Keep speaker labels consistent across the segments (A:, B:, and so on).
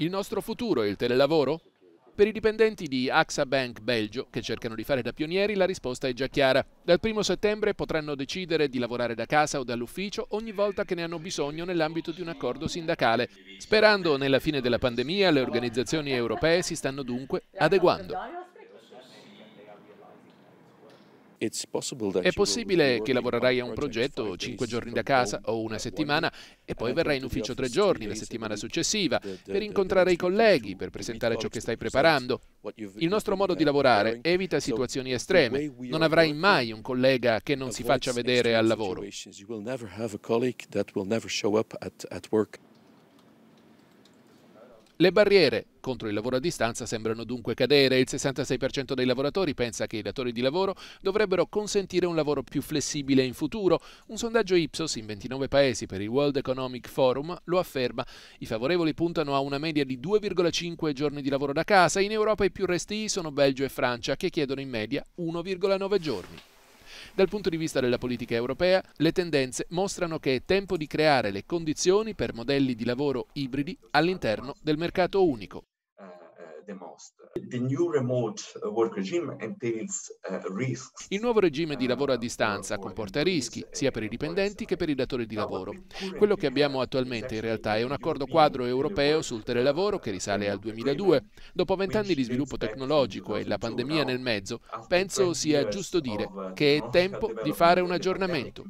A: Il nostro futuro è il telelavoro? Per i dipendenti di AXA Bank Belgio, che cercano di fare da pionieri, la risposta è già chiara. Dal 1 settembre potranno decidere di lavorare da casa o dall'ufficio ogni volta che ne hanno bisogno nell'ambito di un accordo sindacale. Sperando nella fine della pandemia, le organizzazioni europee si stanno dunque adeguando. È possibile che lavorerai a un progetto cinque giorni da casa o una settimana e poi verrai in ufficio tre giorni la settimana successiva per incontrare i colleghi, per presentare ciò che stai preparando. Il nostro modo di uh, lavorare evita situazioni estreme. Non avrai mai un collega che non si faccia vedere al lavoro. Le barriere contro il lavoro a distanza sembrano dunque cadere. Il 66% dei lavoratori pensa che i datori di lavoro dovrebbero consentire un lavoro più flessibile in futuro. Un sondaggio Ipsos in 29 paesi per il World Economic Forum lo afferma. I favorevoli puntano a una media di 2,5 giorni di lavoro da casa. In Europa i più restii sono Belgio e Francia che chiedono in media 1,9 giorni. Dal punto di vista della politica europea, le tendenze mostrano che è tempo di creare le condizioni per modelli di lavoro ibridi all'interno del mercato unico. Uh, Il nuovo regime di lavoro a distanza comporta rischi sia per i dipendenti che per i datori di lavoro. Quello che abbiamo attualmente in realtà è un accordo quadro europeo sul telelavoro che risale al 2002. Dopo vent'anni di sviluppo tecnologico e la pandemia nel mezzo, penso sia giusto dire che è tempo di fare un aggiornamento.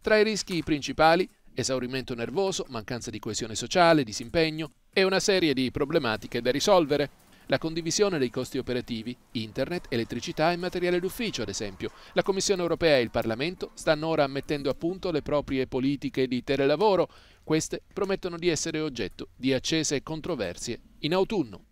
A: Tra i rischi principali Esaurimento nervoso, mancanza di coesione sociale, disimpegno e una serie di problematiche da risolvere. La condivisione dei costi operativi, internet, elettricità e materiale d'ufficio, ad esempio. La Commissione europea e il Parlamento stanno ora mettendo a punto le proprie politiche di telelavoro. Queste promettono di essere oggetto di accese controversie in autunno.